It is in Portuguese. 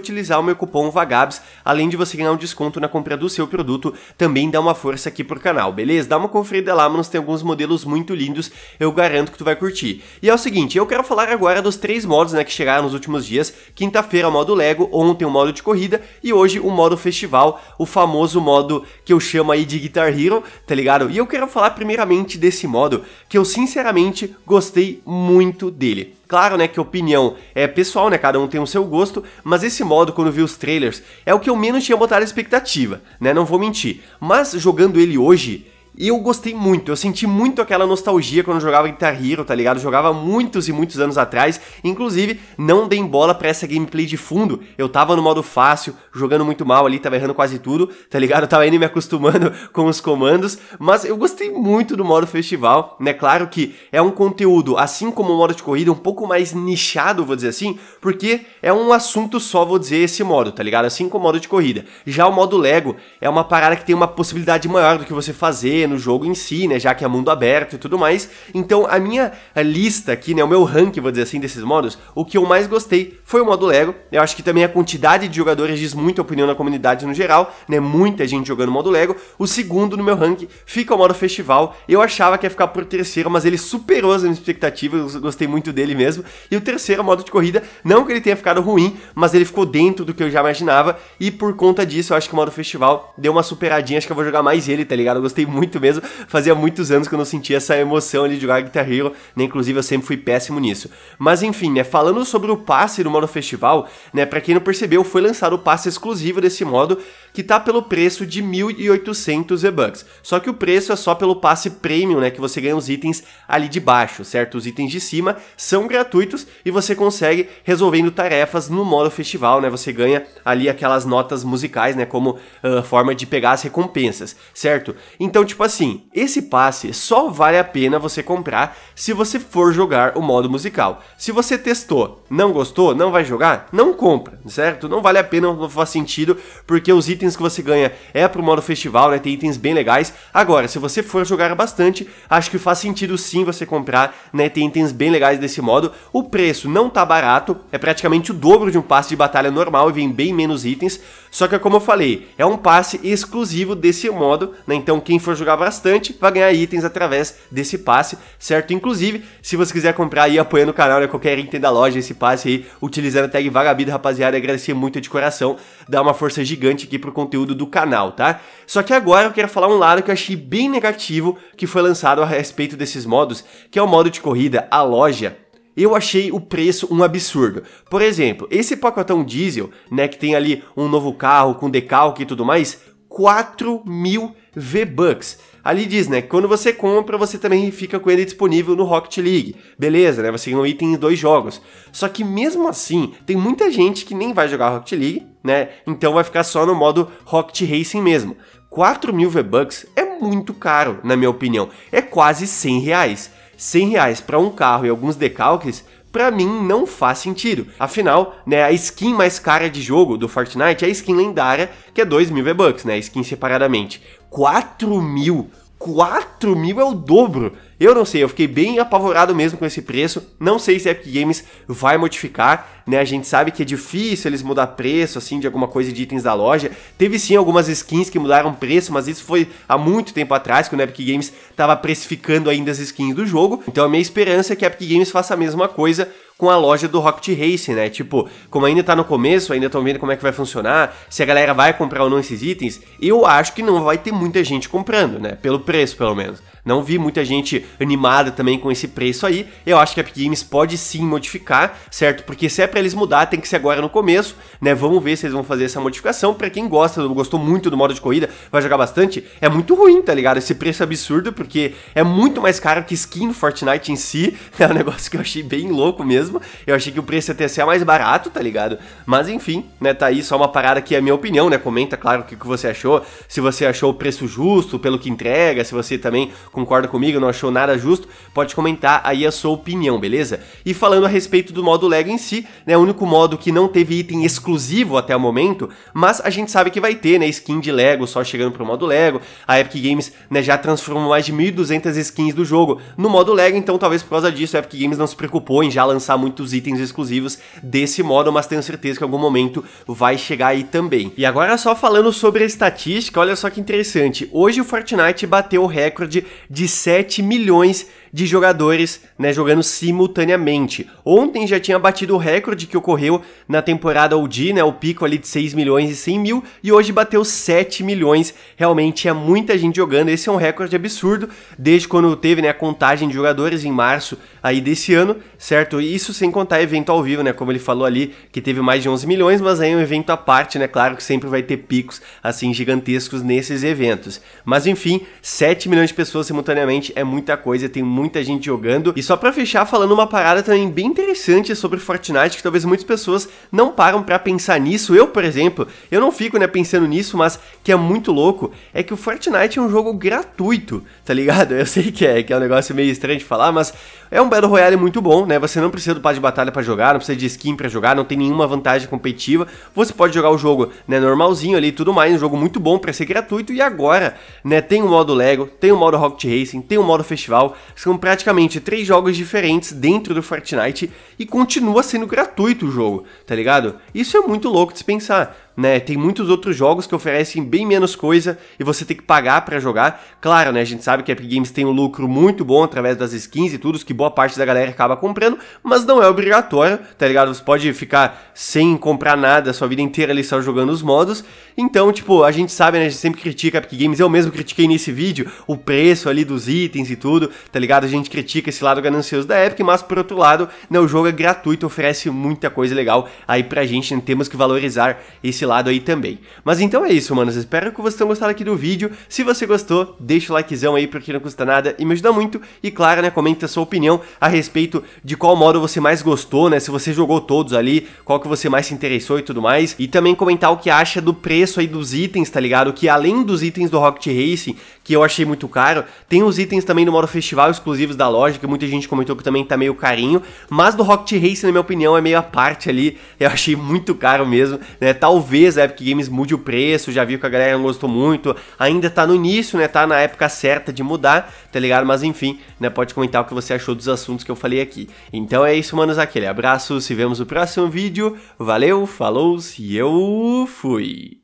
utilizar o meu cupom VAGABS, além de você ganhar um desconto na compra do seu produto, também dá uma força aqui pro canal, beleza? Dá uma conferida lá, mas tem alguns modelos muito lindos, eu garanto que tu vai curtir. E é o seguinte, eu quero falar agora dos três modos né, que chegaram nos últimos dias, quinta-feira o modo Lego, ontem o modo de corrida e hoje o modo festival, o famoso modo que eu chamo aí de Guitar Hero, tá ligado? E eu quero falar primeiramente desse modo, que eu sinceramente gostei muito dele. Claro, né, que opinião é pessoal, né, cada um tem o seu gosto, mas esse modo, quando vi os trailers, é o que eu menos tinha botado expectativa, né, não vou mentir. Mas jogando ele hoje, e eu gostei muito, eu senti muito aquela nostalgia quando eu jogava Guitar Hero, tá ligado? Eu jogava muitos e muitos anos atrás, inclusive não dei bola pra essa gameplay de fundo, eu tava no modo fácil, jogando muito mal ali, tava errando quase tudo, tá ligado? Eu tava indo me acostumando com os comandos, mas eu gostei muito do modo festival, né? Claro que é um conteúdo, assim como o modo de corrida, um pouco mais nichado, vou dizer assim, porque é um assunto só, vou dizer, esse modo, tá ligado? Assim como o modo de corrida. Já o modo Lego é uma parada que tem uma possibilidade maior do que você fazer, no jogo em si, né, já que é mundo aberto e tudo mais. Então a minha lista aqui, né, o meu ranking, vou dizer assim, desses modos, o que eu mais gostei foi o modo Lego. Eu acho que também a quantidade de jogadores diz muita opinião da comunidade no geral, né, muita gente jogando modo Lego. O segundo no meu ranking fica o modo Festival. Eu achava que ia ficar por terceiro, mas ele superou as minhas expectativas, eu gostei muito dele mesmo. E o terceiro o modo de corrida, não que ele tenha ficado ruim, mas ele ficou dentro do que eu já imaginava e por conta disso eu acho que o modo Festival deu uma superadinha, acho que eu vou jogar mais ele, tá ligado? Eu gostei muito muito mesmo. Fazia muitos anos que eu não sentia essa emoção ali de jogar Guitar Hero, né? Inclusive eu sempre fui péssimo nisso. Mas enfim, né? Falando sobre o passe do modo festival, né? Pra quem não percebeu, foi lançado o passe exclusivo desse modo, que tá pelo preço de 1.800 V-Bucks. Só que o preço é só pelo passe premium, né? Que você ganha os itens ali de baixo, certo? Os itens de cima são gratuitos e você consegue resolvendo tarefas no modo festival, né? Você ganha ali aquelas notas musicais, né? Como uh, forma de pegar as recompensas, certo? Então, tipo, tipo assim, esse passe só vale a pena você comprar se você for jogar o modo musical. Se você testou, não gostou, não vai jogar, não compra, certo? Não vale a pena, não faz sentido, porque os itens que você ganha é pro modo festival, né? Tem itens bem legais. Agora, se você for jogar bastante, acho que faz sentido sim você comprar, né? Tem itens bem legais desse modo. O preço não tá barato, é praticamente o dobro de um passe de batalha normal e vem bem menos itens. Só que como eu falei, é um passe exclusivo desse modo, né? Então quem for jogar jogar bastante, vai ganhar itens através desse passe, certo? Inclusive, se você quiser comprar aí apoiando o canal, né, qualquer item da loja, esse passe aí, utilizando a tag Vagabido, rapaziada, agradecer muito de coração, dá uma força gigante aqui pro conteúdo do canal, tá? Só que agora eu quero falar um lado que eu achei bem negativo que foi lançado a respeito desses modos, que é o modo de corrida, a loja, eu achei o preço um absurdo. Por exemplo, esse pacotão diesel, né, que tem ali um novo carro com decalque e tudo mais, 4 mil V-Bucks. Ali diz, né, quando você compra, você também fica com ele disponível no Rocket League. Beleza, né, você ganha um item em dois jogos. Só que mesmo assim, tem muita gente que nem vai jogar Rocket League, né, então vai ficar só no modo Rocket Racing mesmo. 4 mil V-Bucks é muito caro, na minha opinião. É quase 100 reais. 100 reais para um carro e alguns decalques para mim não faz sentido. Afinal, né, a skin mais cara de jogo do Fortnite é a skin lendária, que é 2 mil V-Bucks, né, skin separadamente. 4 mil 4 mil é o dobro. Eu não sei, eu fiquei bem apavorado mesmo com esse preço. Não sei se a Epic Games vai modificar, né? A gente sabe que é difícil eles mudar preço, assim, de alguma coisa de itens da loja. Teve sim algumas skins que mudaram preço, mas isso foi há muito tempo atrás, quando a Epic Games estava precificando ainda as skins do jogo. Então a minha esperança é que a Epic Games faça a mesma coisa com a loja do Rocket Racing, né? Tipo, como ainda tá no começo, ainda estão vendo como é que vai funcionar, se a galera vai comprar ou não esses itens, eu acho que não vai ter muita gente comprando, né? Pelo preço, pelo menos. Não vi muita gente animada também com esse preço aí. Eu acho que a Epic Games pode sim modificar, certo? Porque se é para eles mudar, tem que ser agora no começo, né? Vamos ver se eles vão fazer essa modificação. Para quem gosta, gostou muito do modo de corrida, vai jogar bastante, é muito ruim, tá ligado? Esse preço absurdo porque é muito mais caro que skin do Fortnite em si. É um negócio que eu achei bem louco mesmo mesmo. Eu achei que o preço ia ter ser mais barato, tá ligado? Mas enfim, né, tá aí só uma parada que é a minha opinião, né? Comenta, claro, o que, que você achou. Se você achou o preço justo pelo que entrega, se você também concorda comigo, não achou nada justo, pode comentar aí a sua opinião, beleza? E falando a respeito do modo Lego em si, né, o único modo que não teve item exclusivo até o momento, mas a gente sabe que vai ter, né, skin de Lego só chegando pro modo Lego. A Epic Games, né, já transformou mais de 1200 skins do jogo no modo Lego, então talvez por causa disso a Epic Games não se preocupou em já lançar muitos itens exclusivos desse modo, mas tenho certeza que em algum momento vai chegar aí também. E agora só falando sobre a estatística, olha só que interessante. Hoje o Fortnite bateu o recorde de 7 milhões de jogadores né, jogando simultaneamente. Ontem já tinha batido o recorde que ocorreu na temporada OG, né, o pico ali de 6 milhões e 100 mil, e hoje bateu 7 milhões. Realmente é muita gente jogando, esse é um recorde absurdo, desde quando teve né, a contagem de jogadores em março aí desse ano, certo? Isso sem contar evento ao vivo, né, como ele falou ali, que teve mais de 11 milhões, mas aí é um evento à parte, né, claro que sempre vai ter picos assim gigantescos nesses eventos. Mas enfim, 7 milhões de pessoas simultaneamente é muita coisa, tem muita gente jogando. E só para fechar, falando uma parada também bem interessante sobre Fortnite, que talvez muitas pessoas não param para pensar nisso. Eu, por exemplo, eu não fico, né, pensando nisso, mas que é muito louco, é que o Fortnite é um jogo gratuito, tá ligado? Eu sei que é, que é um negócio meio estranho de falar, mas é um Battle Royale muito bom, né? Você não precisa do par de batalha para jogar, não precisa de skin para jogar, não tem nenhuma vantagem competitiva. Você pode jogar o jogo, né, normalzinho ali e tudo mais, um jogo muito bom para ser gratuito e agora, né, tem o modo Lego, tem o modo Rocket Racing, tem o modo Festival. São praticamente três jogos diferentes dentro do Fortnite e continua sendo gratuito o jogo, tá ligado? Isso é muito louco de se pensar né? Tem muitos outros jogos que oferecem bem menos coisa e você tem que pagar para jogar. Claro, né? A gente sabe que a Epic Games tem um lucro muito bom através das skins e tudo, que boa parte da galera acaba comprando, mas não é obrigatório, tá ligado? Você pode ficar sem comprar nada a sua vida inteira ali só jogando os modos. Então, tipo, a gente sabe, né? A gente sempre critica a Epic Games, eu mesmo critiquei nesse vídeo o preço ali dos itens e tudo, tá ligado? A gente critica esse lado ganancioso da Epic, mas por outro lado, né, o jogo é gratuito, oferece muita coisa legal aí pra gente, né? temos que valorizar esse lado aí também. Mas então é isso, manos. Espero que vocês tenham gostado aqui do vídeo. Se você gostou, deixa o likezão aí porque não custa nada e me ajuda muito. E claro, né, comenta a sua opinião a respeito de qual modo você mais gostou, né? Se você jogou todos ali, qual que você mais se interessou e tudo mais. E também comentar o que acha do preço aí dos itens, tá ligado? Que além dos itens do Rocket Racing, que eu achei muito caro, tem os itens também do modo festival exclusivos da loja, que muita gente comentou que também tá meio carinho. Mas do Rocket Racing, na minha opinião, é meio a parte ali. Eu achei muito caro mesmo, né? Talvez talvez a Epic Games mude o preço, já viu que a galera não gostou muito, ainda tá no início, né? Tá na época certa de mudar, tá ligado? Mas enfim, né? Pode comentar o que você achou dos assuntos que eu falei aqui. Então é isso, manos. Aquele abraço, se vemos no próximo vídeo. Valeu, falou e eu fui!